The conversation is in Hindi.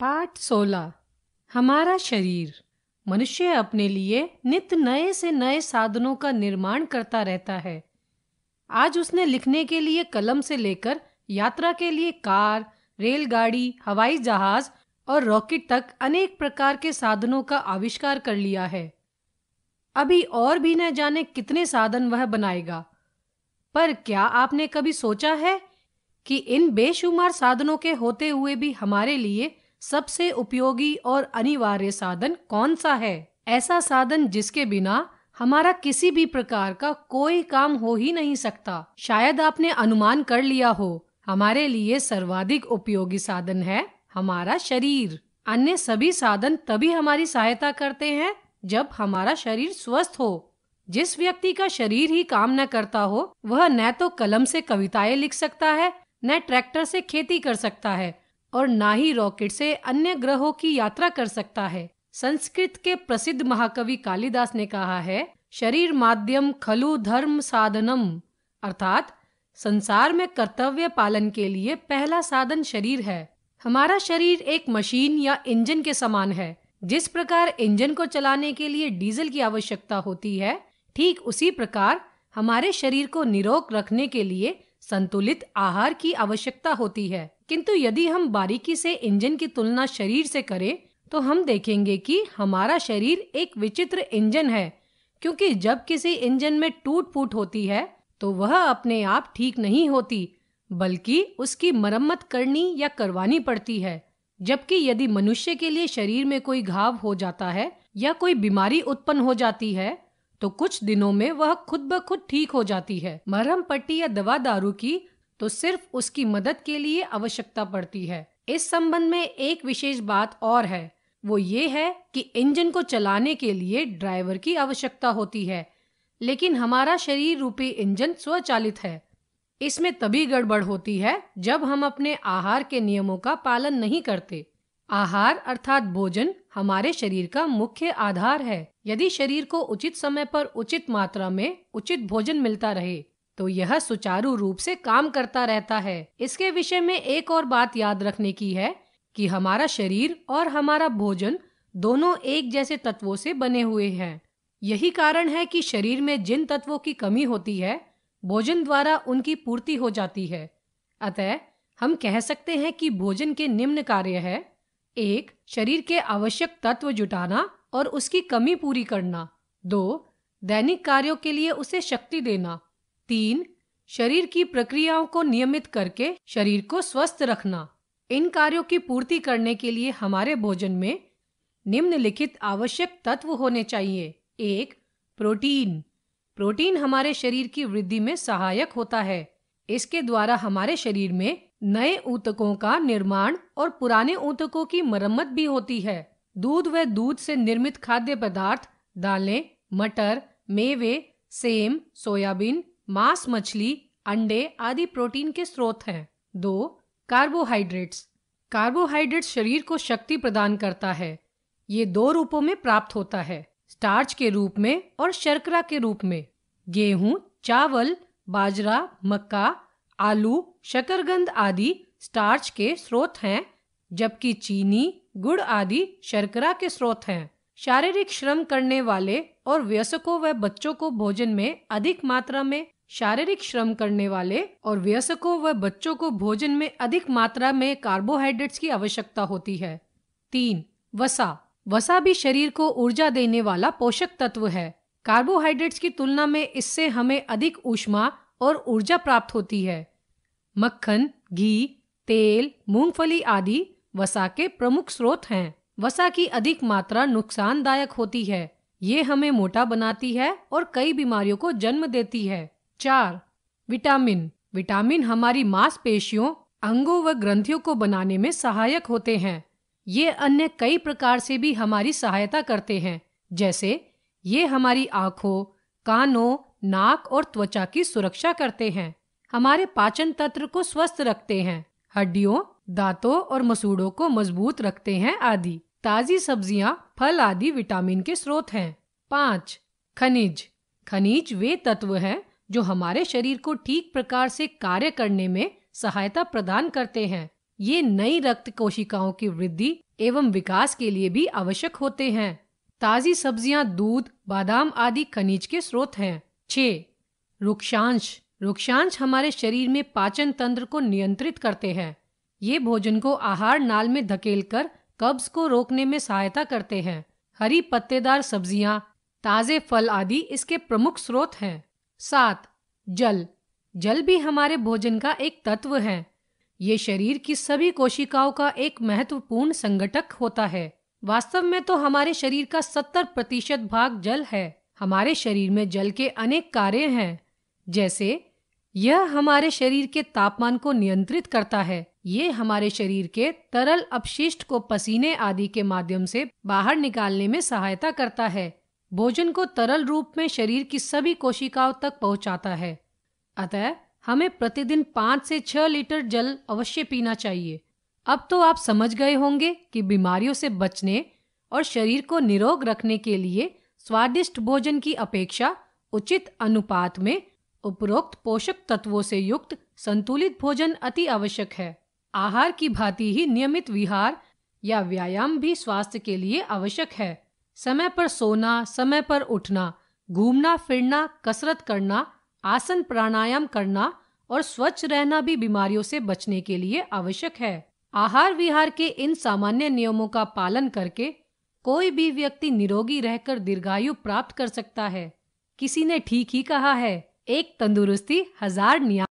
पाठ सोलह हमारा शरीर मनुष्य अपने लिए नित नए से नए साधनों का निर्माण करता रहता है आज उसने लिखने के लिए कलम से लेकर यात्रा के लिए कार रेलगाड़ी हवाई जहाज और रॉकेट तक अनेक प्रकार के साधनों का आविष्कार कर लिया है अभी और भी न जाने कितने साधन वह बनाएगा पर क्या आपने कभी सोचा है कि इन बेशुमार साधनों के होते हुए भी हमारे लिए सबसे उपयोगी और अनिवार्य साधन कौन सा है ऐसा साधन जिसके बिना हमारा किसी भी प्रकार का कोई काम हो ही नहीं सकता शायद आपने अनुमान कर लिया हो हमारे लिए सर्वाधिक उपयोगी साधन है हमारा शरीर अन्य सभी साधन तभी हमारी सहायता करते हैं जब हमारा शरीर स्वस्थ हो जिस व्यक्ति का शरीर ही काम न करता हो वह न तो कलम से कविताएं लिख सकता है न ट्रैक्टर से खेती कर सकता है और ना ही रॉकेट से अन्य ग्रहों की यात्रा कर सकता है संस्कृत के प्रसिद्ध महाकवि कालिदास ने कहा है शरीर माध्यम खलु धर्म साधनम अर्थात संसार में कर्तव्य पालन के लिए पहला साधन शरीर है हमारा शरीर एक मशीन या इंजन के समान है जिस प्रकार इंजन को चलाने के लिए डीजल की आवश्यकता होती है ठीक उसी प्रकार हमारे शरीर को निरोग रखने के लिए संतुलित आहार की आवश्यकता होती है किंतु यदि हम बारीकी से इंजन की तुलना शरीर से करें तो हम देखेंगे कि हमारा शरीर एक विचित्र इंजन है क्योंकि जब किसी इंजन में टूट फूट होती है तो वह अपने आप ठीक नहीं होती बल्कि उसकी मरम्मत करनी या करवानी पड़ती है जबकि यदि मनुष्य के लिए शरीर में कोई घाव हो जाता है या कोई बीमारी उत्पन्न हो जाती है तो कुछ दिनों में वह खुद ब खुद ठीक हो जाती है मरहम पट्टी या दवा दारू की तो सिर्फ उसकी मदद के लिए आवश्यकता पड़ती है इस संबंध में एक विशेष बात और है वो ये है कि इंजन को चलाने के लिए ड्राइवर की आवश्यकता होती है लेकिन हमारा शरीर रूपी इंजन स्वचालित है इसमें तभी गड़बड़ होती है जब हम अपने आहार के नियमों का पालन नहीं करते आहार अर्थात भोजन हमारे शरीर का मुख्य आधार है यदि शरीर को उचित समय पर उचित मात्रा में उचित भोजन मिलता रहे तो यह सुचारू रूप से काम करता रहता है इसके विषय में एक और बात याद रखने की है कि हमारा शरीर और हमारा भोजन दोनों एक जैसे तत्वों से बने हुए हैं यही कारण है कि शरीर में जिन तत्वों की कमी होती है भोजन द्वारा उनकी पूर्ति हो जाती है अतः हम कह सकते हैं कि भोजन के निम्न कार्य है एक शरीर के आवश्यक तत्व जुटाना और उसकी कमी पूरी करना दो दैनिक कार्यों के लिए उसे शक्ति देना तीन शरीर की प्रक्रियाओं को नियमित करके शरीर को स्वस्थ रखना इन कार्यों की पूर्ति करने के लिए हमारे भोजन में निम्नलिखित आवश्यक तत्व होने चाहिए एक प्रोटीन प्रोटीन हमारे शरीर की वृद्धि में सहायक होता है इसके द्वारा हमारे शरीर में नए ऊतकों का निर्माण और पुराने ऊतकों की मरम्मत भी होती है दूध व दूध से निर्मित खाद्य पदार्थ दालें मटर मेवे सेम सोयाबीन मांस मछली अंडे आदि प्रोटीन के स्रोत हैं दो कार्बोहाइड्रेट्स कार्बोहाइड्रेट शरीर को शक्ति प्रदान करता है ये दो रूपों में प्राप्त होता है स्टार्च के रूप में और शर्करा के रूप में गेहूं चावल बाजरा मक्का आलू शकरगंद आदि स्टार्च के स्रोत हैं जबकि चीनी गुड़ आदि शर्करा के स्रोत हैं शारीरिक श्रम करने वाले और व्यसकों व बच्चों को भोजन में अधिक मात्रा में शारीरिक श्रम करने वाले और व्यसकों व बच्चों को भोजन में अधिक मात्रा में कार्बोहाइड्रेट्स की आवश्यकता होती है तीन वसा वसा भी शरीर को ऊर्जा देने वाला पोषक तत्व है कार्बोहाइड्रेट्स की तुलना में इससे हमें अधिक ऊष्मा और ऊर्जा प्राप्त होती है मक्खन घी तेल मूंगफली आदि वसा के प्रमुख स्रोत हैं वसा की अधिक मात्रा नुकसानदायक होती है ये हमें मोटा बनाती है और कई बीमारियों को जन्म देती है चार विटामिन विटामिन हमारी मांसपेशियों अंगों व ग्रंथियों को बनाने में सहायक होते हैं ये अन्य कई प्रकार से भी हमारी सहायता करते हैं जैसे ये हमारी आँखों कानों नाक और त्वचा की सुरक्षा करते हैं हमारे पाचन तंत्र को स्वस्थ रखते हैं हड्डियों दांतों और मसूड़ों को मजबूत रखते हैं आदि ताजी सब्जियां फल आदि विटामिन के स्रोत हैं पाँच खनिज खनिज वे तत्व हैं जो हमारे शरीर को ठीक प्रकार से कार्य करने में सहायता प्रदान करते हैं ये नई रक्त कोशिकाओं की वृद्धि एवं विकास के लिए भी आवश्यक होते हैं ताजी सब्जियां दूध बादाम आदि खनिज के स्रोत हैं छः रुक्षांश रुक्षांश हमारे शरीर में पाचन तंत्र को नियंत्रित करते हैं ये भोजन को आहार नाल में धकेलकर कब्ज को रोकने में सहायता करते हैं हरी पत्तेदार सब्जियां ताज़े फल आदि इसके प्रमुख स्रोत हैं सात जल जल भी हमारे भोजन का एक तत्व है ये शरीर की सभी कोशिकाओं का एक महत्वपूर्ण संगठक होता है वास्तव में तो हमारे शरीर का सत्तर प्रतिशत भाग जल है हमारे शरीर में जल के अनेक कार्य हैं जैसे यह हमारे शरीर के तापमान को नियंत्रित करता है ये हमारे शरीर के तरल अपशिष्ट को पसीने आदि के माध्यम से बाहर निकालने में सहायता करता है भोजन को तरल रूप में शरीर की सभी कोशिकाओं तक पहुंचाता है अतः हमें प्रतिदिन पाँच से छह लीटर जल अवश्य पीना चाहिए अब तो आप समझ गए होंगे कि बीमारियों से बचने और शरीर को निरोग रखने के लिए स्वादिष्ट भोजन की अपेक्षा उचित अनुपात में उपरोक्त पोषक तत्वों से युक्त संतुलित भोजन अति आवश्यक है आहार की भांति ही नियमित विहार या व्यायाम भी स्वास्थ्य के लिए आवश्यक है समय पर सोना समय पर उठना घूमना फिरना कसरत करना आसन प्राणायाम करना और स्वच्छ रहना भी बीमारियों से बचने के लिए आवश्यक है आहार विहार के इन सामान्य नियमों का पालन करके कोई भी व्यक्ति निरोगी रहकर दीर्घायु प्राप्त कर सकता है किसी ने ठीक ही कहा है एक तंदुरुस्ती हजार निया